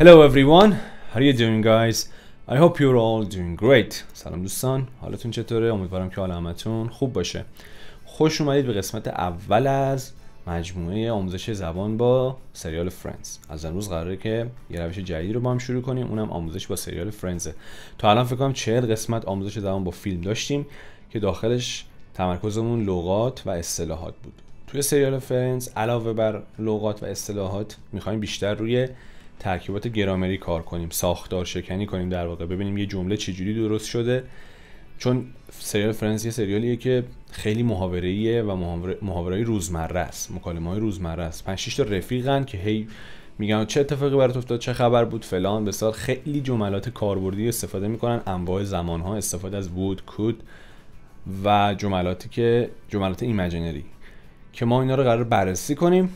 Hello everyone. How are you doing guys? I hope you're all doing great. سلام دوستان. حالتون چطوره؟ امیدوارم که حال همتون خوب باشه. خوش اومدید به قسمت اول از مجموعه آموزش زبان با سریال فرندز. از امروز قراره که یه روش جدید رو با هم شروع کنیم. اونم آموزش با سریال فرندز. تا الان فکر کنم 40 قسمت آموزش زبان با فیلم داشتیم که داخلش تمرکزمون لغات و اصطلاحات بود. توی سریال فرندز علاوه بر لغات و اصطلاحات می‌خوایم بیشتر روی ترکیبات گرامری کار کنیم ساختار شکنی کنیم در واقع ببینیم یه جمله چجوری درست شده چون سریال فرنس یه سریالیه که خیلی محاوره‌ایه و محاوره روزمره است مکالمه های روزمره است 5 تا رفیقن که هی میگن چه اتفاقی برات افتاد چه خبر بود فلان بسار خیلی جملات کاربردی استفاده میکنن انواع زمان ها استفاده از بود کود و جملاتی که جملات ایمیجینری که ما اینا رو قرار بررسی کنیم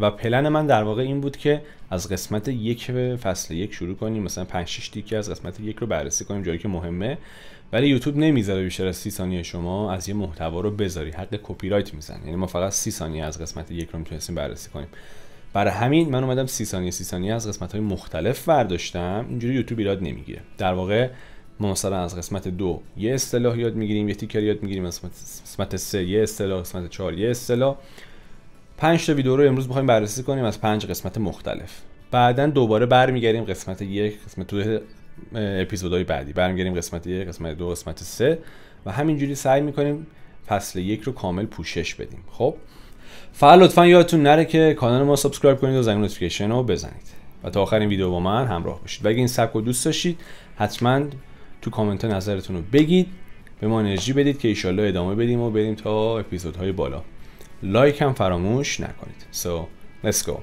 و پلن من در واقع این بود که از قسمت یک فصل یک شروع کنیم مثلا 5 6 تیکه از قسمت یک رو بررسی کنیم جایی که مهمه ولی یوتیوب نمیذاره بیشتر از 30 ثانیه شما از یه محتوا رو بذاری حق کپی رایت میزنه یعنی ما فقط 30 ثانیه از قسمت یک رو میتونستیم بررسی کنیم برای همین من اومدم 30 ثانیه 30 ثانیه از قسمت های مختلف برداشتم اینجوری یوتیوب ایراد نمیگیره در واقع ما مثلا از قسمت دو یه اصطلاح یاد میگیریم یه تیکر یاد میگیریم از قسمت سه یه اصطلاح قسمت چهار یه اصطلاح پنج تا ویدیو رو امروز میخوایم بررسی کنیم از پنج قسمت مختلف بعدا دوباره برمیگردیم قسمت یک قسمت دو اپیزودهای بعدی برمیگردیم قسمت یک قسمت دو قسمت سه و همینجوری سعی میکنیم فصل یک رو کامل پوشش بدیم خب فقط لطفا یادتون نره که کانال ما سابسکرایب کنید و زنگ نوتیفیکیشن رو بزنید و تا آخرین ویدیو با من همراه باشید و اگه این سبک رو دوست داشتید حتما تو کامنت نظرتون رو بگید به ما انرژی بدید که ایشالله ادامه بدیم و بریم تا اپیزودهای بالا لایک هم فراموش نکنید so let's go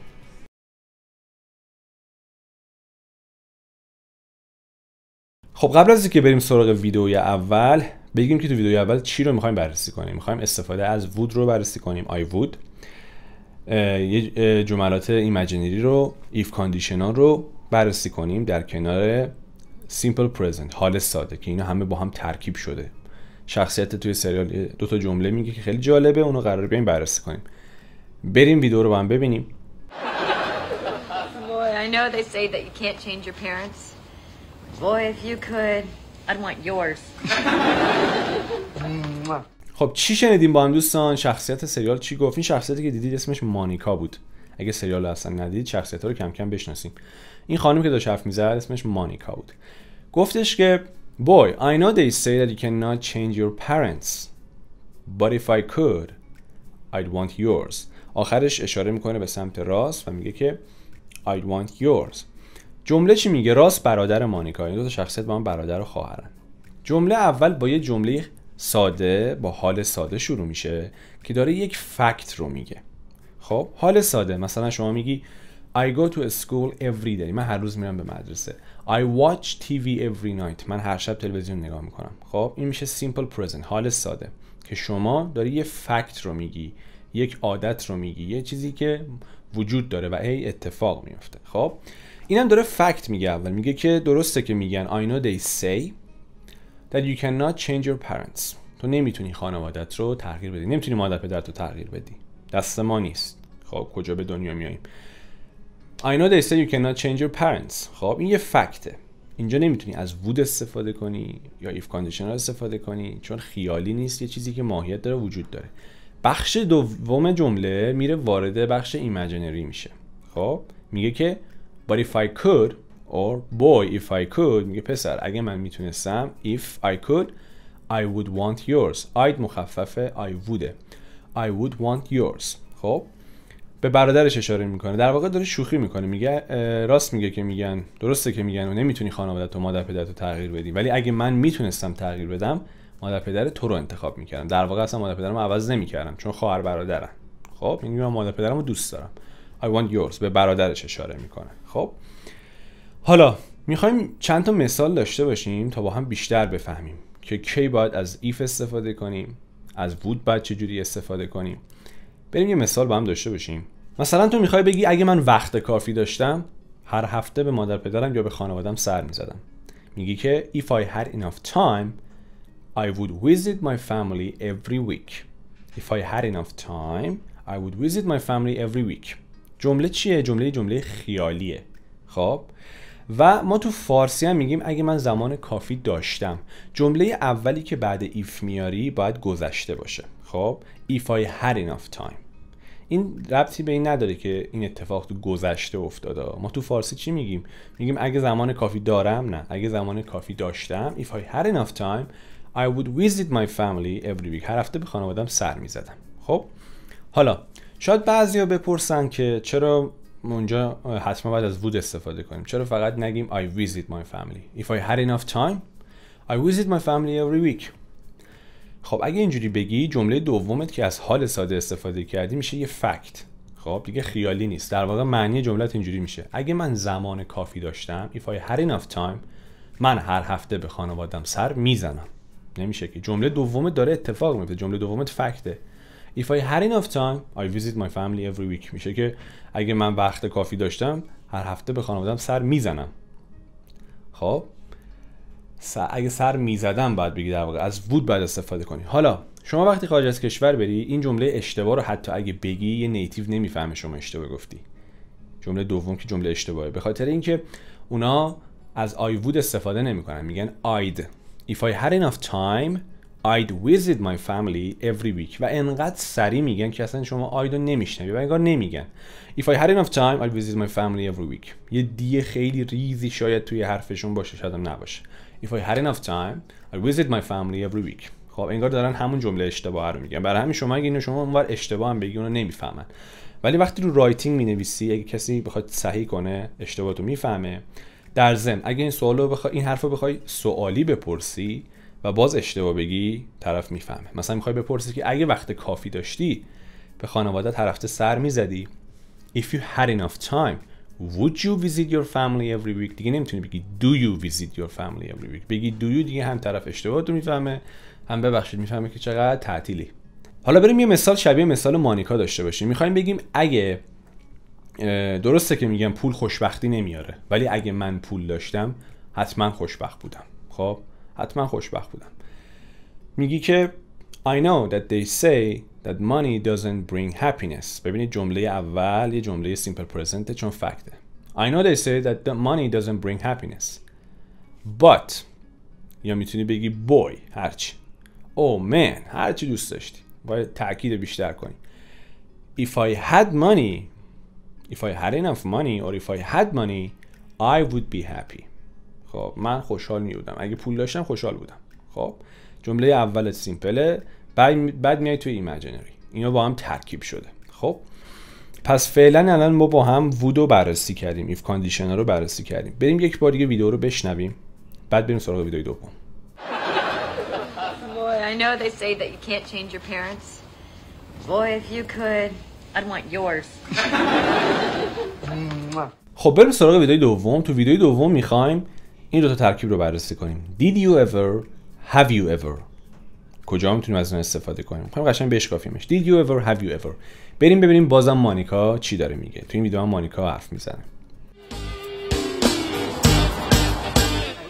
خب قبل از اینکه بریم سراغ ویدیوی اول بگیم که تو ویدیوی اول چی رو میخوایم بررسی کنیم میخوایم استفاده از وود رو بررسی کنیم آی وود یه جملات ایمجینری رو ایف کاندیشنال رو بررسی کنیم در کنار سیمپل پرزنت حال ساده که اینا همه با هم ترکیب شده شخصیت توی سریال دو تا جمله میگه که خیلی جالبه اونو قرار این بررسی کنیم بریم ویدیو رو با هم ببینیم خب چی شنیدیم با هم دوستان شخصیت سریال چی گفت این شخصیتی که دیدید اسمش مانیکا بود اگه سریال اصلا ندیدید شخصیت ها رو کم کم بشناسیم این خانم که داشت حرف میزد اسمش مانیکا بود گفتش که Boy, I know they say that you cannot change your parents. But if I could, I'd want yours. آخرش اشاره میکنه به سمت راست و میگه که I'd want yours. جمله چی میگه؟ راست برادر مانیکا. این دو تا شخصیت با هم برادر و خواهرن. جمله اول با یه جمله ساده با حال ساده شروع میشه که داره یک فکت رو میگه. خب حال ساده مثلا شما میگی I go to school every day. من هر روز میرم به مدرسه. I watch TV every night من هر شب تلویزیون نگاه میکنم خب این میشه simple present حال ساده که شما داری یه فکت رو میگی یک عادت رو میگی یه چیزی که وجود داره و ای اتفاق میفته خب اینم داره فکت میگه اول میگه که درسته که میگن I know they say that you cannot change your parents تو نمیتونی خانوادت رو تغییر بدی نمیتونی مادر پدرت رو تغییر بدی دست ما نیست خب کجا به دنیا میاییم I know they say you cannot change your parents خب این یه فکته اینجا نمیتونی از وود استفاده کنی یا if conditional استفاده کنی چون خیالی نیست یه چیزی که ماهیت داره وجود داره بخش دوم جمله میره وارد بخش imaginary میشه خب میگه که but if I could or boy if I could میگه پسر اگه من میتونستم if I could I would want yours I'd مخففه I would I would want yours خب به برادرش اشاره میکنه در واقع داره شوخی میکنه میگه راست میگه که میگن درسته که میگن و نمیتونی خانواده و مادر پدرت رو تغییر بدی ولی اگه من میتونستم تغییر بدم مادر پدر تو رو انتخاب میکردم در واقع اصلا مادر پدرم عوض نمیکردم چون خواهر برادرم. خب این من مادر پدرم رو دوست دارم I want yours به برادرش اشاره میکنه خب حالا میخوایم چند تا مثال داشته باشیم تا با هم بیشتر بفهمیم که کی باید از ایف استفاده کنیم از وود باید چجوری استفاده کنیم بریم یه مثال با هم داشته باشیم مثلا تو میخوای بگی اگه من وقت کافی داشتم هر هفته به مادر پدرم یا به خانوادم سر میزدم میگی که if I had enough time I would visit my family every week if I had enough time I would visit my family every week جمله چیه جمله جمله خیالیه خب و ما تو فارسی هم میگیم اگه من زمان کافی داشتم جمله اولی که بعد ایف میاری باید گذشته باشه خب if I had enough time این ربطی به این نداره که این اتفاق تو گذشته افتاده ما تو فارسی چی میگیم میگیم اگه زمان کافی دارم نه اگه زمان کافی داشتم if I had enough time I would visit my family every week هر هفته به خانوادم سر میزدم خب حالا شاید بعضیا بپرسن که چرا اونجا حتما باید از would استفاده کنیم چرا فقط نگیم I visit my family if I had enough time I visit my family every week خب اگه اینجوری بگی جمله دومت که از حال ساده استفاده کردی میشه یه فکت خب دیگه خیالی نیست در واقع معنی جملت اینجوری میشه اگه من زمان کافی داشتم if I had enough time من هر هفته به خانوادم سر میزنم نمیشه که جمله دومت داره اتفاق میفته جمله دومت فکته if I had enough time I visit my family every week میشه که اگه من وقت کافی داشتم هر هفته به خانوادم سر میزنم خب اگه سر میزدم باید بگی در واقع از وود باید استفاده کنی حالا شما وقتی خارج از کشور بری این جمله اشتباه رو حتی اگه بگی یه نیتیو نمیفهمه شما اشتباه گفتی جمله دوم که جمله اشتباهه به خاطر اینکه اونا از آی وود استفاده نمیکنن میگن آید if I had enough time I'd visit my family every week و انقدر سری میگن که اصلا شما I'd نمیشنوی و انگار نمیگن If I had enough time I'd visit my family every week یه دیه خیلی ریزی شاید توی حرفشون باشه شاید هم نباشه If I had enough time I'd visit my family every week خب انگار دارن همون جمله اشتباه رو میگن برای همین شما اگه اینو شما اونور اشتباه هم بگی اونو نمیفهمن ولی وقتی رو رایتینگ مینویسی اگه کسی بخواد صحیح کنه اشتباهاتو میفهمه در ضمن اگه این سوالو بخوای این حرفو بخوای سوالی بپرسی و باز اشتباه بگی طرف میفهمه مثلا میخوای بپرسی که اگه وقت کافی داشتی به خانواده طرفت سر میزدی if you had enough time would you visit your family every week دیگه نمیتونی بگی do you visit your family every week بگی do you دیگه هم طرف اشتباه تو میفهمه هم ببخشید میفهمه که چقدر تعطیلی حالا بریم یه مثال شبیه مثال مانیکا داشته باشیم میخوایم بگیم اگه درسته که میگم پول خوشبختی نمیاره ولی اگه من پول داشتم حتما خوشبخت بودم خب حتما خوشبخت بودم میگی که I know that they say that money doesn't bring happiness ببینید جمله اول یه جمله سیمپل پرزنت چون فکته I know they say that the money doesn't bring happiness but یا میتونی بگی boy هرچی oh من هرچی دوست داشتی باید تاکید بیشتر کنی if I had money if I had enough money or if I had money I would be happy خب من خوشحال می بودم اگه پول داشتم خوشحال بودم خب جمله اول سیمپله بعد بعد میای تو ایمجینری اینا با هم ترکیب شده خب پس فعلا الان ما با هم وودو بررسی کردیم ایف کاندیشنر رو بررسی کردیم بریم یک بار دیگه ویدیو رو بشنویم بعد بریم سراغ ویدیو دوم خب بریم سراغ ویدیو دوم تو ویدیو دوم میخوایم این دو تا ترکیب رو بررسی کنیم did you ever have you ever کجا میتونیم از اون استفاده کنیم خیلی قشنگ بشکافیمش did you ever have you ever بریم ببینیم بازم مانیکا چی داره میگه تو این ویدیو هم مانیکا حرف میزنه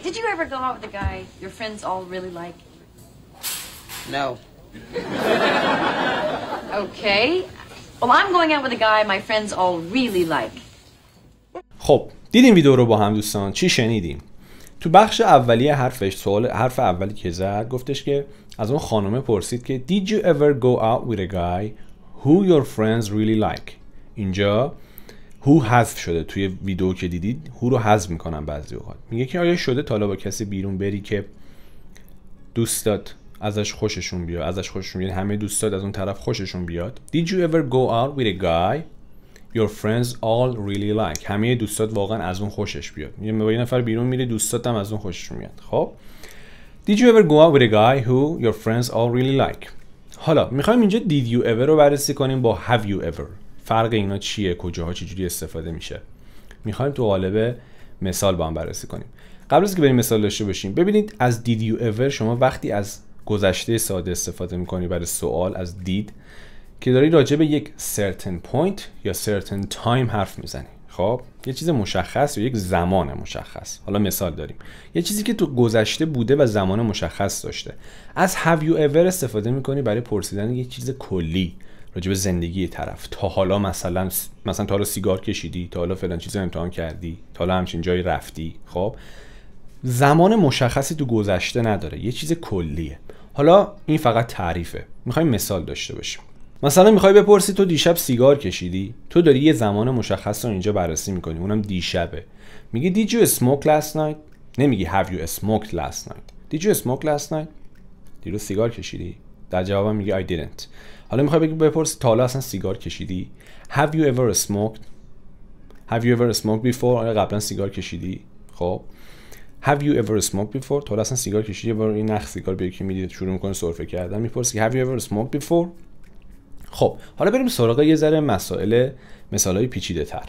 Did you ever go out with a guy your friends all really like? No. okay. Well, I'm going out with a guy my friends all really like. خب دیدیم ویدیو رو با هم دوستان چی شنیدیم تو بخش اولیه حرفش سوال حرف اولی که زد گفتش که از اون خانمه پرسید که Did you ever go out with a guy who your friends really like اینجا هو حذف شده توی ویدیو که دیدید هو رو حذف میکنم بعضی اوقات میگه که آیا شده تالا با کسی بیرون بری که دوستات ازش خوششون بیاد ازش خوششون بیاد یعنی همه دوستات از اون طرف خوششون بیاد Did you ever go out with a guy your friends all really like همه دوستات واقعا از اون خوشش بیاد یه یه نفر بیرون میره دوستات هم از اون خوشش میاد خب Did you ever go out with a guy who your friends all really like حالا میخوایم اینجا did you ever رو بررسی کنیم با have you ever فرق اینا چیه کجاها جوری استفاده میشه میخوایم تو قالب مثال با هم بررسی کنیم قبل از که بریم مثال داشته باشیم ببینید از did you ever شما وقتی از گذشته ساده استفاده میکنی برای سوال از did که داری راجع به یک certain point یا certain تایم حرف میزنی خب یه چیز مشخص یا یک زمان مشخص حالا مثال داریم یه چیزی که تو گذشته بوده و زمان مشخص داشته از have you ever استفاده میکنی برای پرسیدن یه چیز کلی راجع به زندگی طرف تا حالا مثلا مثلا تا حالا سیگار کشیدی تا حالا فلان چیز امتحان کردی تا حالا همچین جایی رفتی خب زمان مشخصی تو گذشته نداره یه چیز کلیه حالا این فقط تعریفه میخوایم مثال داشته باشیم مثلا میخوای بپرسی تو دیشب سیگار کشیدی تو داری یه زمان مشخص رو اینجا بررسی میکنی اونم دیشبه میگی did you smoke last night نمیگی have you smoked last night did you smoke last night دیرو سیگار کشیدی در جوابم میگی I didn't حالا میخوای بگی بپرسی تا حالا اصلا سیگار کشیدی have you ever smoked have you ever smoked before آیا آره، قبلا سیگار کشیدی خب Have you ever smoked before؟ تو اصلا سیگار کشیدی یه بار این نخ سیگار بیاری که میدید شروع میکنه سرفه کردن میپرسی Have you ever smoked before؟ خب حالا بریم سراغ یه ذره مسائل مثال پیچیده تر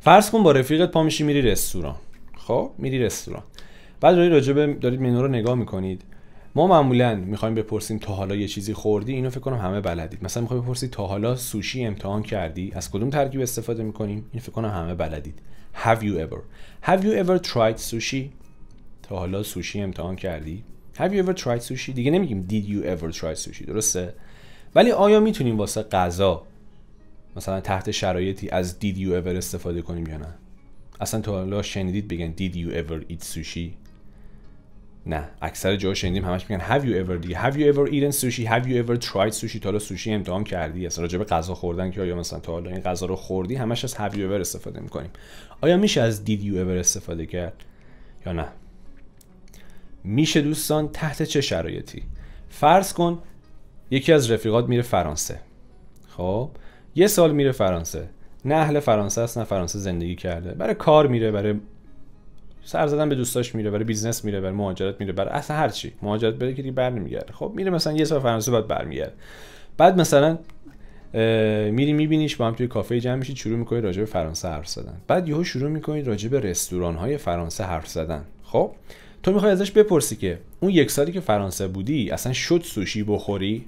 فرض کن با رفیقت پا میشی میری رستوران خب میری رستوران بعد روی راجب دارید منو رو نگاه میکنید ما معمولا میخوایم بپرسیم تا حالا یه چیزی خوردی اینو فکر کنم همه بلدید مثلا میخوای بپرسید تا حالا سوشی امتحان کردی از کدوم ترکیب استفاده میکنیم اینو فکر کنم همه بلدید have you ever have you ever tried sushi تا حالا سوشی امتحان کردی have you ever tried sushi دیگه نمیگیم did you ever try sushi درسته ولی آیا میتونیم واسه غذا مثلا تحت شرایطی از did you ever استفاده کنیم یا نه اصلا تو حالا شنیدید بگن did you ever eat sushi نه اکثر جا شنیدیم همش میگن have you ever did have you ever eaten sushi have you ever tried sushi تا حالا سوشی امتحان کردی اصلا راجع به غذا خوردن که آیا مثلا تا حالا این غذا رو خوردی همش از have you ever استفاده میکنیم آیا میشه از did you ever استفاده کرد یا نه میشه دوستان تحت چه شرایطی فرض کن یکی از رفیقات میره فرانسه خب یه سال میره فرانسه نه اهل فرانسه است نه فرانسه زندگی کرده برای کار میره برای سر زدن به دوستاش میره برای بیزنس میره برای مهاجرت میره برای اصلا هر چی مهاجرت بره که دیگه برنمیگرده خب میره مثلا یه سال فرانسه بعد برمیگرده بعد مثلا میری میبینیش با هم توی کافه جمع میشید شروع میکنید راجع به فرانسه حرف زدن بعد یهو شروع میکنید راجع به رستوران های فرانسه حرف زدن خب تو میخوای ازش بپرسی که اون یک سالی که فرانسه بودی اصلا شد سوشی بخوری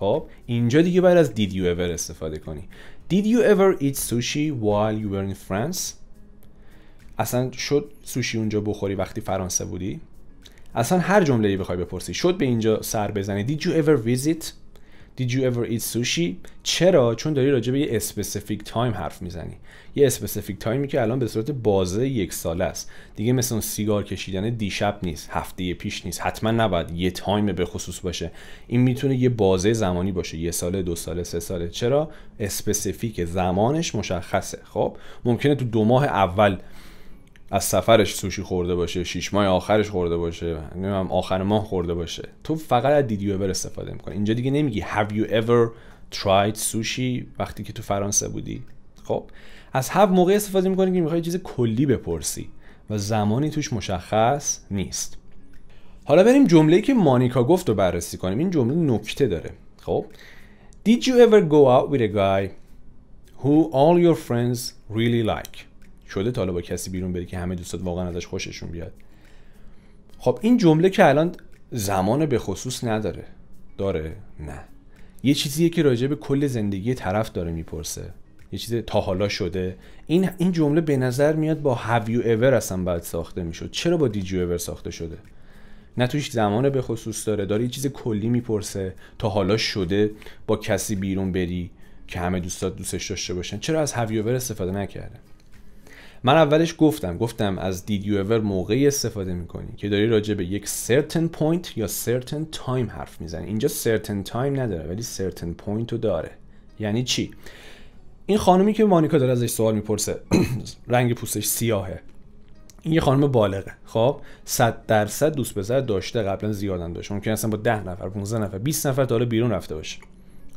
خب اینجا دیگه باید از did you ever استفاده کنی did you ever eat sushi while you were in France اصلا شد سوشی اونجا بخوری وقتی فرانسه بودی اصلا هر جمله ای بخوای بپرسی شد به اینجا سر بزنی did you ever visit Did you ever eat sushi? چرا؟ چون داری راجع به یه اسپسیفیک تایم حرف میزنی یه اسپسیفیک تایمی که الان به صورت بازه یک ساله است دیگه مثل اون سیگار کشیدن دیشب نیست هفته پیش نیست حتما نباید یه تایم به خصوص باشه این میتونه یه بازه زمانی باشه یه ساله دو ساله سه ساله چرا اسپسیفیک زمانش مشخصه خب ممکنه تو دو ماه اول از سفرش سوشی خورده باشه شیش ماه آخرش خورده باشه نمیدونم آخر ماه خورده باشه تو فقط از دیدیو اور استفاده میکنی اینجا دیگه نمیگی have you ever tried sushi وقتی که تو فرانسه بودی خب از هفت موقع استفاده میکنی که میخوای چیز کلی بپرسی و زمانی توش مشخص نیست حالا بریم جمله که مانیکا گفت رو بررسی کنیم این جمله نکته داره خب Did you ever go out with a guy who all your friends really like شده تا حالا با کسی بیرون بری که همه دوستات واقعا ازش خوششون بیاد خب این جمله که الان زمان به خصوص نداره داره نه یه چیزیه که راجع به کل زندگی طرف داره میپرسه یه چیز تا حالا شده این این جمله به نظر میاد با have یو اور اصلا بعد ساخته میشد چرا با did اور ساخته شده نه توش زمان به خصوص داره داره یه چیز کلی میپرسه تا حالا شده با کسی بیرون بری که همه دوستات دوستش داشته باشن چرا از have یو استفاده نکرده من اولش گفتم گفتم از did you ever موقعی استفاده میکنی که داری راجع به یک certain point یا certain time حرف میزنی اینجا certain time نداره ولی certain point رو داره یعنی چی این خانومی که مانیکا داره ازش سوال میپرسه رنگ پوستش سیاهه این یه خانم بالغه خب 100 درصد دوست پسر داشته قبلا زیادن داشت ممکن اصلا با 10 نفر 15 نفر 20 نفر تا بیرون رفته باشه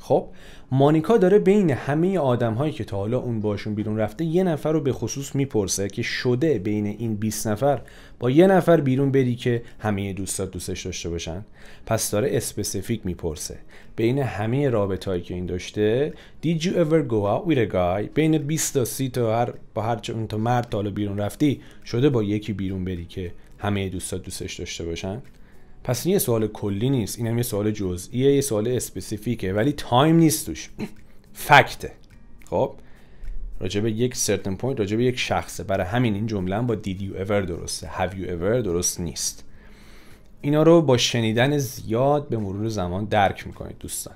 خب مانیکا داره بین همه آدم هایی که تا حالا اون باشون بیرون رفته یه نفر رو به خصوص میپرسه که شده بین این 20 نفر با یه نفر بیرون بری که همه دوستات دوستش داشته باشن پس داره اسپسیفیک میپرسه بین همه رابط هایی که این داشته Did you ever go out with a guy بین 20 تا 30 تا هر با هر تا مرد تا حالا بیرون رفتی شده با یکی بیرون بری که همه دوستات دوستش داشته باشن پس این یه سوال کلی نیست این هم یه سوال جزئیه یه سوال اسپسیفیکه ولی تایم نیست توش فکته خب راجبه یک سرتن پوینت راجبه یک شخصه برای همین این جمله با did you ever درسته have you ever درست نیست اینا رو با شنیدن زیاد به مرور زمان درک میکنید دوستان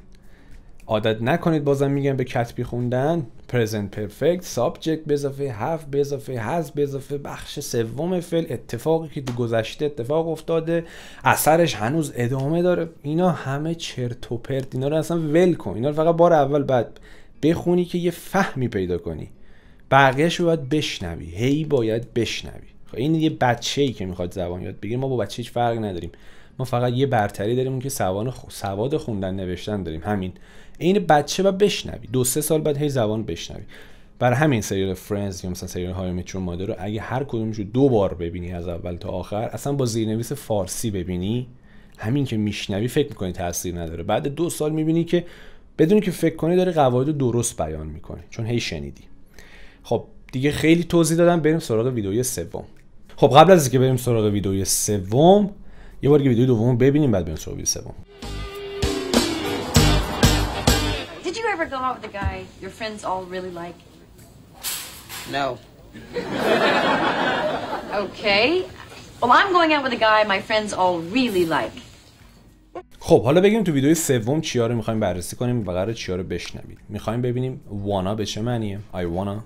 عادت نکنید بازم میگم به کتبی خوندن پرزنت پرفکت سابجکت به اضافه هف به اضافه به اضافه بخش سوم فعل اتفاقی که گذشته اتفاق افتاده اثرش هنوز ادامه داره اینا همه چرت و پرت اینا رو اصلا ول کن اینا رو فقط بار اول بعد بخونی که یه فهمی پیدا کنی بقیهش باید بشنوی هی باید بشنوی خب این یه بچه ای که میخواد زبان یاد بگیر ما با بچه هیچ فرق نداریم ما فقط یه برتری داریم اون که سواد خوندن نوشتن داریم همین این بچه و بشنوی دو سه سال بعد هی زبان بشنوی بر همین سریال فرندز یا مثلا سریال های مترو مادر رو اگه هر کدومش رو دو بار ببینی از اول تا آخر اصلا با زیرنویس فارسی ببینی همین که میشنوی فکر میکنی تاثیر نداره بعد دو سال میبینی که بدونی که فکر کنی داره قواعد درست بیان میکنه چون هی شنیدی خب دیگه خیلی توضیح دادم بریم سراغ ویدیوی سوم خب قبل از اینکه بریم سراغ ویدیوی سوم یه بار ویدیو ببینیم بعد بریم سراغ ویدیو سوم ever go out with a guy your friends all really like? No. okay. Well, I'm going out with a guy my friends all really like. خب حالا بگیم تو ویدیو سوم چیا رو میخوایم بررسی کنیم و قرار چیا رو بشنوید میخوایم ببینیم وانا به چه معنیه I wanna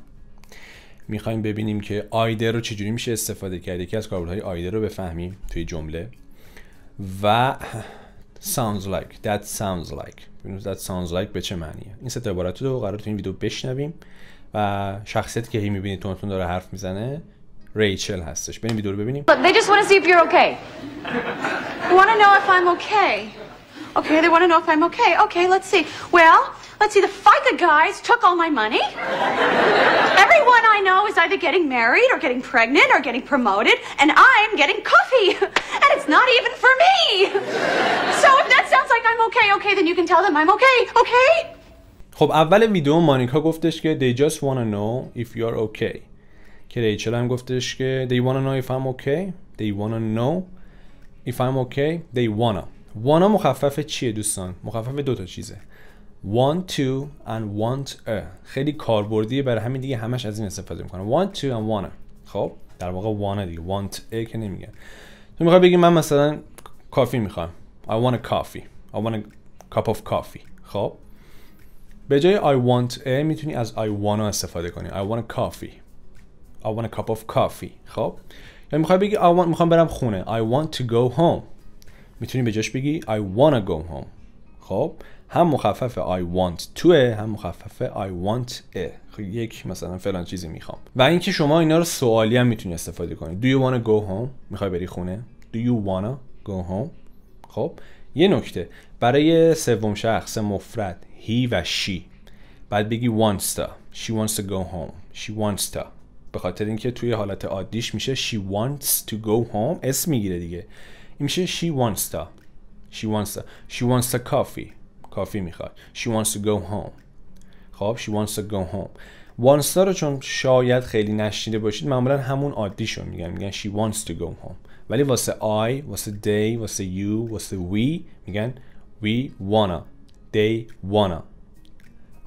میخوایم ببینیم که آیده رو چجوری میشه استفاده کرد یکی از کاربردهای آیده رو بفهمیم توی جمله و sounds like that sounds like That sounds like به چه معنیه این سه عبارت رو قرار تو این ویدیو بشنویم و شخصیتی که هی میبینید تونتون داره حرف میزنه ریچل هستش بریم ویدیو رو ببینیم They just want to see if you're okay They want to know if I'm okay Okay, they want to know if I'm okay Okay, let's see Well, let's see, the FICA guys took all my money Everyone I know is either getting married or getting pregnant or getting promoted And I'm getting coffee And it's not even for me So if sounds like I'm okay. Okay, then you can tell them I'm okay. Okay? خب اول ویدیو مانیکا گفتش که they just wanna know if you are okay که ریچل هم گفتش که they wanna know if I'm okay they wanna know if I'm okay they wanna wanna مخفف چیه دوستان مخفف دو تا چیزه want to and want a خیلی کاربردیه برای همین دیگه همش از این استفاده میکنه want to and wanna خب در واقع wanna دیگه want a که نمیگن تو میخوای بگی من مثلا کافی میخوام I want a coffee I want a cup of coffee خب به جای I want a میتونی از I wanna استفاده کنی I want a coffee I want a cup of coffee خب یا میخوای بگی I want میخوام برم خونه I want to go home میتونی به جاش بگی I wanna go home خب هم مخفف I want to هم مخففه I want a خب یک مثلا فلان چیزی میخوام و اینکه شما اینا رو سوالی هم میتونی استفاده کنی. Do you wanna go home میخوای بری خونه Do you wanna go home خب یه نکته برای سوم شخص مفرد هی و شی بعد بگی wants to she wants to go home she wants to به خاطر اینکه توی حالت عادیش میشه she wants to go home اسم میگیره دیگه این میشه she wants to she wants to she wants to coffee کافی میخواد she wants to go home خب she wants to go home wants to رو چون شاید خیلی نشنیده باشید معمولا همون عادیشو میگن میگن she wants to go home ولی واسه I واسه they واسه you واسه we میگن we wanna they wanna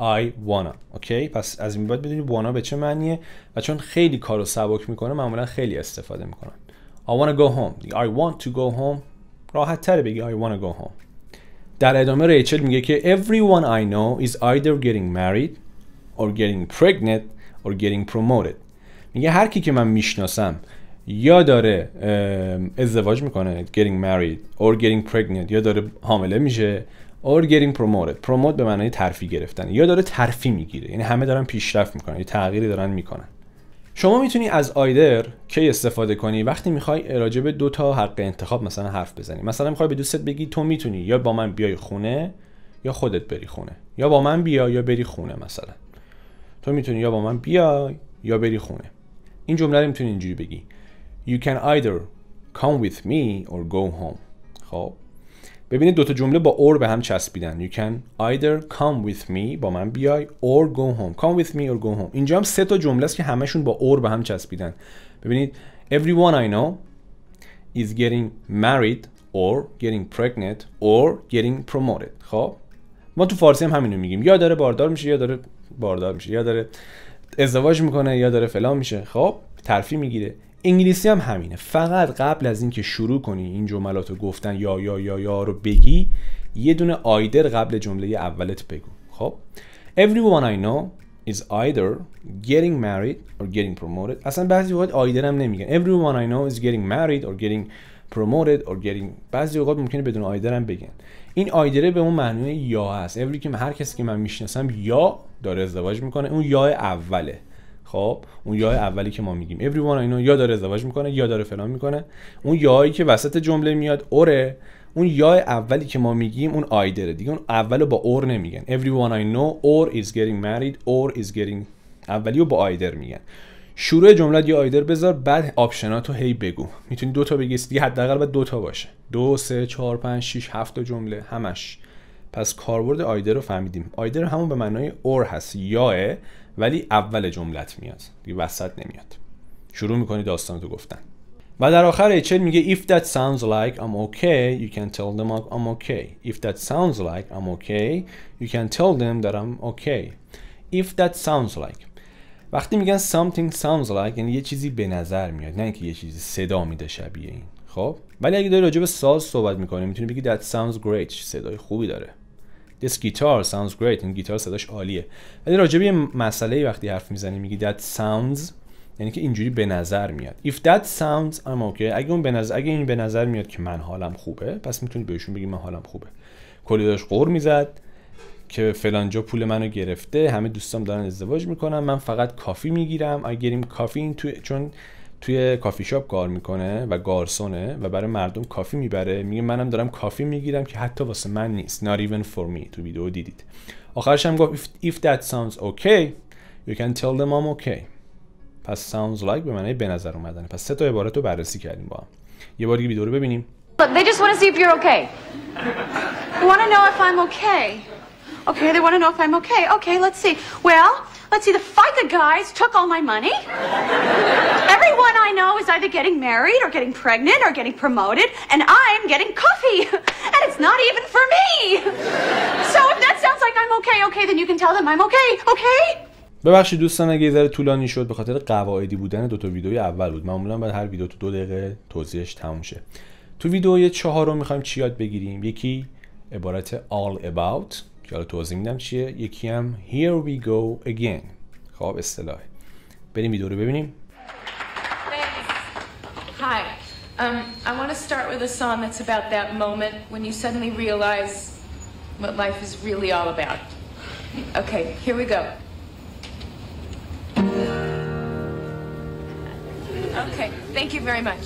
I wanna اوکی پس از این باید بدونید wanna به چه معنیه و چون خیلی کار رو سبک میکنه معمولا خیلی استفاده میکنن I wanna go home I want to go home راحت تر بگی I wanna go home در ادامه ریچل میگه که everyone I know is either getting married or getting pregnant or getting promoted میگه هر کی که من میشناسم یا داره ازدواج میکنه getting married or getting pregnant یا داره حامله میشه or getting promoted promote به معنای ترفی گرفتن یا داره ترفی میگیره یعنی همه دارن پیشرفت میکنن یه تغییری دارن میکنن شما میتونی از آیدر کی استفاده کنی وقتی میخوای راجع به دو تا حق انتخاب مثلا حرف بزنی مثلا میخوای به دوستت بگی تو میتونی یا با من بیای خونه یا خودت بری خونه یا با من بیا یا بری خونه مثلا تو میتونی یا با من بیای یا بری خونه این جمله رو میتونی اینجوری بگی You can either come with me or go home خب ببینید دوتا جمله با or به هم چسبیدن You can either come with me با من بیای or go home Come with me or go home اینجا هم سه تا جمله است که همشون با or به هم چسبیدن ببینید Everyone I know is getting married or getting pregnant or getting promoted خب ما تو فارسی هم همینو میگیم یا داره باردار میشه یا داره باردار میشه یا داره ازدواج میکنه یا داره فلان میشه خب ترفی میگیره انگلیسی هم همینه فقط قبل از اینکه شروع کنی این جملات رو گفتن یا یا یا یا رو بگی یه دونه آیدر قبل جمله اولت بگو خب everyone I know is either getting married or getting promoted اصلا بعضی وقت آیدر هم نمیگن everyone I know is getting married or getting promoted or getting بعضی اوقات ممکنه بدون آیدر هم بگن این آیدره به اون معنی یا هست every که هر کسی که من میشناسم یا داره ازدواج میکنه اون یا اوله خب اون یای اولی که ما میگیم everyone اینو یا داره ازدواج میکنه یا داره فلان میکنه اون یایی که وسط جمله میاد اوره اون یای اولی که ما میگیم اون آیدره دیگه اون اولو با اور نمیگن everyone I know or is getting married or is getting اولی با آیدر میگن شروع جمله یا آیدر بذار بعد آپشناتو هی بگو میتونی دو تا بگی دیگه حداقل باید دو تا باشه دو سه چهار پنج شش هفت جمله همش پس کاربرد آیدر رو فهمیدیم آیدر همون به معنای اور هست یاه ولی اول جملت میاد دیگه وسط نمیاد شروع میکنی داستان تو گفتن و در آخر ایچل میگه if that sounds like I'm okay you can tell them I'm okay if that sounds like I'm okay you can tell them that I'm okay if that sounds like وقتی میگن something sounds like یعنی یه چیزی به نظر میاد نه اینکه یه چیزی صدا میده شبیه این خب ولی اگه داری راجع به ساز صحبت میکنی، میتونی بگی that sounds great صدای خوبی داره This guitar sounds great این گیتار صداش عالیه ولی راجع به مسئله وقتی حرف میزنی میگی that sounds یعنی که اینجوری به نظر میاد if that sounds I'm okay اگه اون به این به نظر میاد که من حالم خوبه پس میتونی بهشون بگی من حالم خوبه کلی داشت قور میزد که فلانجا پول منو گرفته همه دوستام دارن ازدواج میکنن من فقط کافی میگیرم I get کافی چون توی کافی شاپ کار میکنه و گارسونه و برای مردم کافی میبره میگه منم دارم کافی میگیرم که حتی واسه من نیست not even for me تو ویدیو دیدید آخرش هم گفت if, if that sounds okay you can tell them I'm okay پس sounds like به معنی به نظر اومدنه پس سه تا عبارت رو بررسی کردیم با هم یه بار دیگه ویدیو رو ببینیم Look, they just want to see if you're okay. They want to know if I'm okay. Okay, they want to know if I'm okay. Okay, let's see. Well, Let's see, the FICA guys took all my money. Everyone I know is either getting married or getting pregnant or getting promoted, and I'm getting coffee. And it's not even for me. So if that sounds like I'm okay, okay, then you can tell them I'm okay, okay? ببخشید دوستان اگه ذره طولانی شد به خاطر قواعدی بودن دو تا ویدیوی اول بود معمولا بعد هر ویدیو تو دو دقیقه توضیحش تموم شه تو ویدیوی چهارم میخوایم چی یاد بگیریم یکی عبارت all about که حالا توضیح میدم چیه یکی هم here we go again خواب اصطلاح بریم ویدیو رو ببینیم Hi. Um, I want to start with a song that's about that moment when you suddenly realize what life is really all about. Okay, here we go. Okay, thank you very much.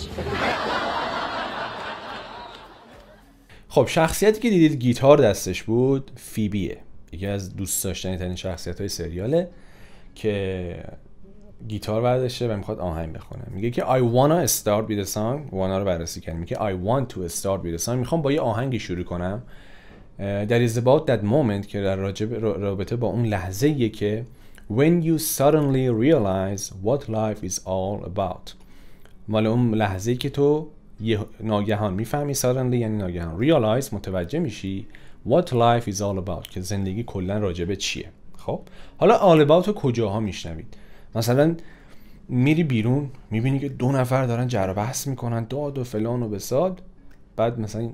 خب شخصیتی که دیدید گیتار دستش بود فیبیه یکی از دوست داشتنی ترین شخصیت های سریاله که گیتار برداشته و میخواد آهنگ بخونه میگه که I wanna start with a song وانا رو بررسی کردیم میگه I want to start with a میخوام با یه آهنگی شروع کنم در uh, is about that moment که در رابطه با اون لحظه یه که when you suddenly realize what life is all about مال اون لحظه که تو یه ناگهان میفهمی سادنده یعنی ناگهان realize متوجه میشی what life is all about که زندگی کلا راجبه چیه خب حالا all about رو کجاها میشنوید مثلا میری بیرون میبینی که دو نفر دارن جر بحث میکنن داد و فلان و بساد بعد مثلا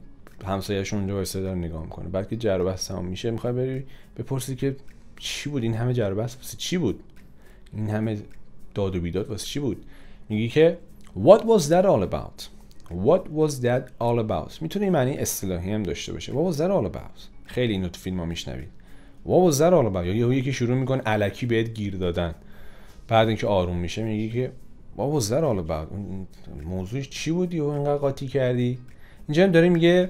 همسایه‌شون اونجا وایسه داره نگاه میکنه بعد که جر بحث میشه میخوای بری بپرسی که چی بود این همه جر بحث واسه چی بود این همه داد و بیداد واسه چی بود میگی که what was that all about What was that all about? میتونه معنی اصطلاحی هم داشته باشه. What was that all about? خیلی اینو تو فیلم ها میشنوید. What was that all about? یا یکی شروع میکنه علکی بهت گیر دادن. بعد اینکه آروم میشه میگی که What was that all about? موضوعش چی بودی و اینقدر قاطی کردی؟ اینجا هم داره میگه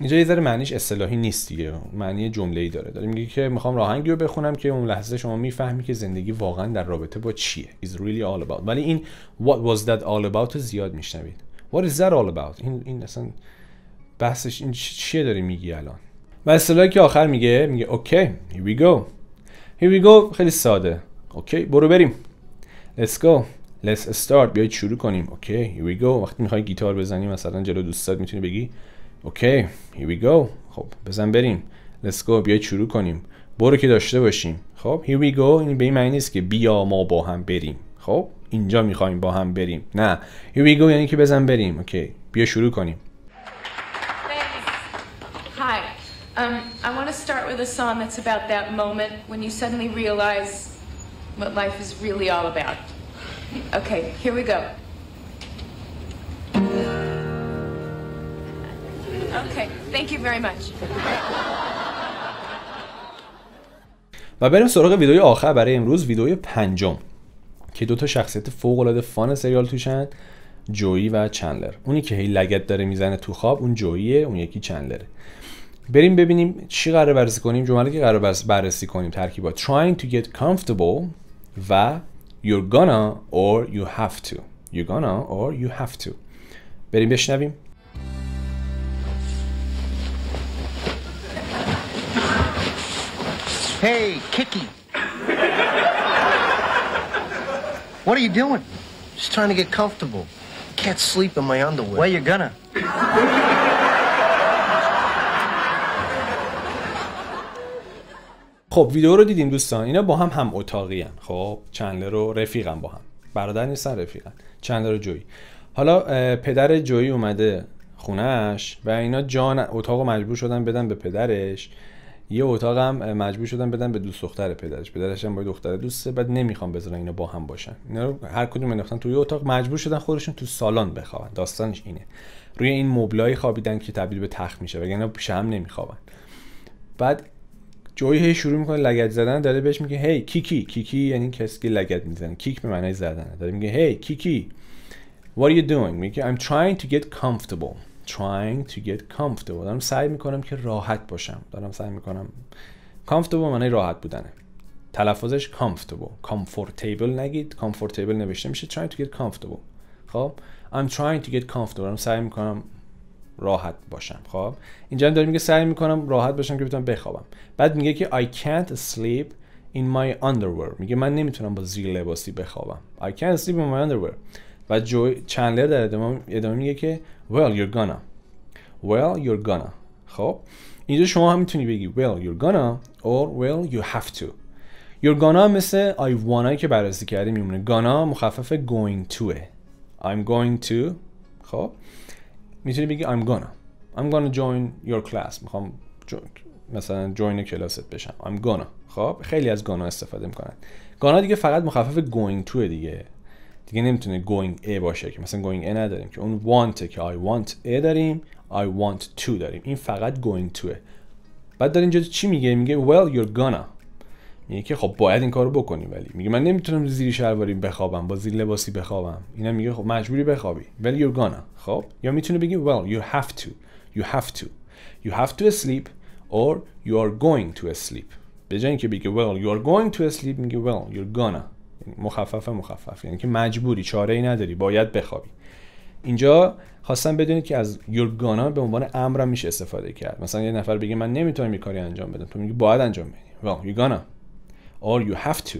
اینجا یه ذره معنیش اصطلاحی نیست دیگه معنی جمله داره داره میگه که میخوام راهنگی رو بخونم که اون لحظه شما میفهمی که زندگی واقعا در رابطه با چیه is really all about ولی این what was that all about زیاد میشنوید What is that all about این این اصلا بحثش این چیه داری میگی الان و اصطلاحی که آخر میگه میگه اوکی okay, here we go here we go خیلی ساده اوکی برو بریم let's go let's start بیایید شروع کنیم اوکی here we go وقتی میخوای گیتار بزنی مثلا جلو دوستات میتونی بگی اوکی here we go خب بزن بریم let's go بیایید شروع کنیم برو که داشته باشیم خب here we go این به این معنی نیست که بیا ما با هم بریم خب اینجا میخوایم با هم بریم نه here we go یعنی که بزن بریم اوکی بیا شروع کنیم Hi. Um, I want to start with a song that's about that moment when you suddenly realize what life is really all about. Okay, here we go. Okay, thank you very much. و بریم سراغ ویدیوی آخر برای امروز ویدیوی پنجم که دوتا شخصیت فوق العاده فان سریال توشن جویی و چندلر اونی که هی لگت داره میزنه تو خواب اون جوییه اون یکی چندلره بریم ببینیم چی قرار بررسی کنیم جمله که قرار بررسی کنیم ترکیبا trying to get comfortable و you're gonna or you have to you're gonna or you have to بریم بشنویم Hey, Kiki. What are you doing? Just trying to get comfortable. I can't sleep in my underwear. Well, you're gonna. خب ویدیو رو دیدیم دوستان اینا با هم هم اتاقی هن. خب چندلر رو رفیقم با هم برادر نیستن رفیقن چندلر رو جویی حالا پدر جویی اومده خونهش و اینا جان اتاق مجبور شدن بدن به پدرش یه اتاقم مجبور شدم بدن به دوست دختر پدرش پدرش هم با دختر دوسته بعد نمیخوام بذارن اینا با هم باشن اینا رو هر کدوم انداختن توی اتاق مجبور شدن خودشون تو سالن بخوابن داستانش اینه روی این مبلای خوابیدن که تبدیل به تخت میشه وگرنه شم هم نمیخوابن بعد جوی شروع میکنه لگد زدن داره بهش میگه هی کیکی کیکی یعنی کسی که لگد میزنه کیک به معنی زدن داره میگه هی کیکی What are you doing? میگه I'm trying to get comfortable trying to get comfortable دارم سعی میکنم که راحت باشم دارم سعی میکنم comfortable معنی راحت بودنه تلفظش comfortable comfortable نگید comfortable نوشته میشه trying to get comfortable خب I'm trying to get comfortable دارم سعی میکنم راحت باشم خب اینجا داریم میگه سعی میکنم راحت باشم که بتونم بخوابم بعد میگه که I can't sleep in my underwear میگه من نمیتونم با زیر لباسی بخوابم I can't sleep in my underwear و جو چندلر در ادامه, ادامه میگه که well you're gonna well you're gonna خب اینجا شما هم میتونی بگی well you're gonna or well you have to you're gonna مثل I wanna که بررسی کردیم میمونه gonna مخفف going toه I'm going to خب میتونی بگی I'm gonna I'm gonna join your class میخوام جو... مثلا join کلاست بشم I'm gonna خب خیلی از gonna استفاده میکنن gonna دیگه فقط مخفف going to دیگه دیگه نمیتونه going a باشه که مثلا going a نداریم که اون want که I want a داریم I want to داریم این فقط going to بعد در اینجا چی میگه میگه well you're gonna میگه که خب باید این کارو بکنی ولی میگه من نمیتونم زیر شلواری بخوابم با زیر لباسی بخوابم اینا میگه خب مجبوری بخوابی well you're gonna خب یا میتونه بگی well you have to you have to you have to sleep or you are going to sleep به جای اینکه بگه well you are going to sleep میگه well you're gonna مخفف مخفف یعنی که مجبوری چاره ای نداری باید بخوابی اینجا خواستم بدونید که از یورگانا به عنوان امر میشه استفاده کرد مثلا یه نفر بگه من نمیتونم این کاری انجام بدم تو میگی باید انجام بدی well you gonna or you have to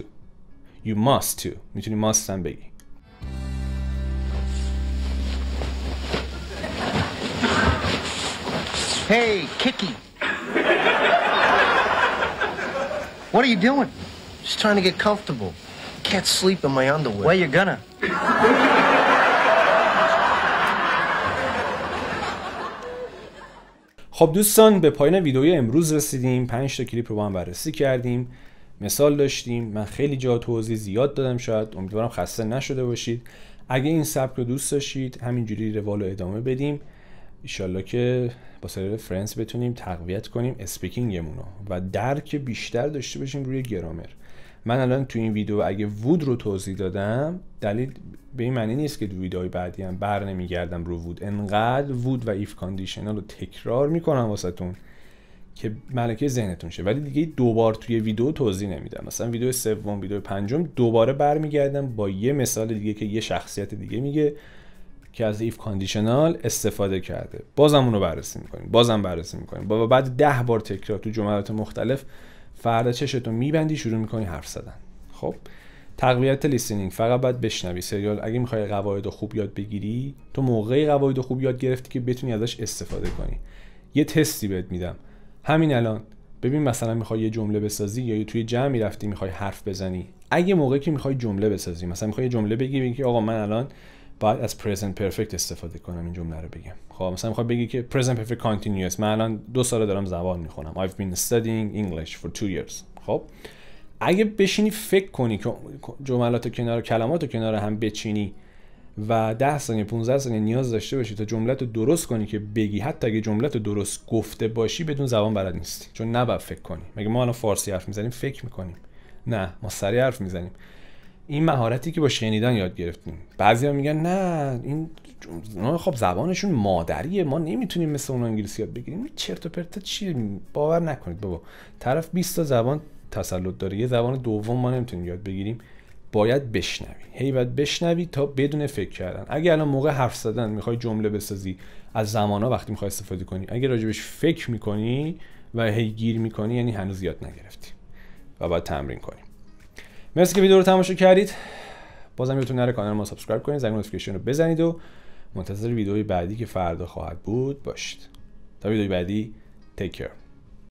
you must to میتونی ماست هم بگی Hey, Kiki. What are you doing? Just trying to get comfortable. can't sleep in my underwear. Well, gonna. خب دوستان به پایان ویدیوی امروز رسیدیم 5 تا کلیپ رو با هم بررسی کردیم مثال داشتیم من خیلی جا توضیح زیاد دادم شاید امیدوارم خسته نشده باشید اگه این سبک رو دوست داشتید همینجوری روال رو ادامه بدیم ایشالله که با سریال فرنس بتونیم تقویت کنیم اسپیکینگمون رو و درک بیشتر داشته باشیم روی گرامر من الان تو این ویدیو اگه وود رو توضیح دادم دلیل به این معنی نیست که تو ویدیوهای بعدی هم بر نمیگردم رو وود انقدر وود و ایف کاندیشنال رو تکرار میکنم واسهتون که ملکه ذهنتون شه ولی دیگه دوبار توی ویدیو توضیح نمیدم مثلا ویدیو سوم ویدیو پنجم دوباره برمیگردم با یه مثال دیگه که یه شخصیت دیگه میگه که از ایف کاندیشنال استفاده کرده بازم اون رو بررسی میکنیم بازم بررسی میکنیم با بعد ده بار تکرار تو جملات مختلف فردا چشتون میبندی شروع میکنی حرف زدن خب تقویت لیسنینگ فقط باید بشنوی سریال اگه میخوای قواعد خوب یاد بگیری تو موقعی قواعد خوب یاد گرفتی که بتونی ازش استفاده کنی یه تستی بهت میدم همین الان ببین مثلا میخوای یه جمله بسازی یا توی جمعی رفتی میخوای حرف بزنی اگه موقعی که میخوای جمله بسازی مثلا میخوای جمله بگی که آقا من الان باید از پرزنت پرفکت استفاده کنم این جمله رو بگم خب مثلا میخوام بگی که present perfect continuous من الان دو ساله دارم زبان میخونم I've been studying English for two years خب اگه بشینی فکر کنی که جملات و کنار کلمات کنار هم بچینی و 10 ثانیه 15 ثانیه نیاز داشته باشی تا جملت رو درست کنی که بگی حتی اگه جملت رو درست گفته باشی بدون زبان بلد نیستی چون نباید فکر کنی مگه ما الان فارسی حرف میزنیم فکر میکنیم نه ما سریع حرف میزنیم این مهارتی که با شنیدن یاد گرفتیم بعضیا میگن نه این خب زبانشون مادریه ما نمیتونیم مثل اون انگلیسی یاد بگیریم چرت و پرت چیه باور نکنید بابا طرف 20 تا زبان تسلط داره یه زبان دوم ما نمیتونیم یاد بگیریم باید بشنوی هی باید بشنوی تا بدون فکر کردن اگه الان موقع حرف زدن میخوای جمله بسازی از زمانا وقتی میخوای استفاده کنی اگه راجبش فکر میکنی و هی گیر میکنی یعنی هنوز یاد نگرفتی و باید تمرین کنی. مرسی که ویدیو رو تماشا کردید بازم یادتون نره کانال ما سابسکرایب کنید زنگ نوتیفیکیشن رو بزنید و منتظر ویدیوی بعدی که فردا خواهد بود باشید تا ویدیوی بعدی تیک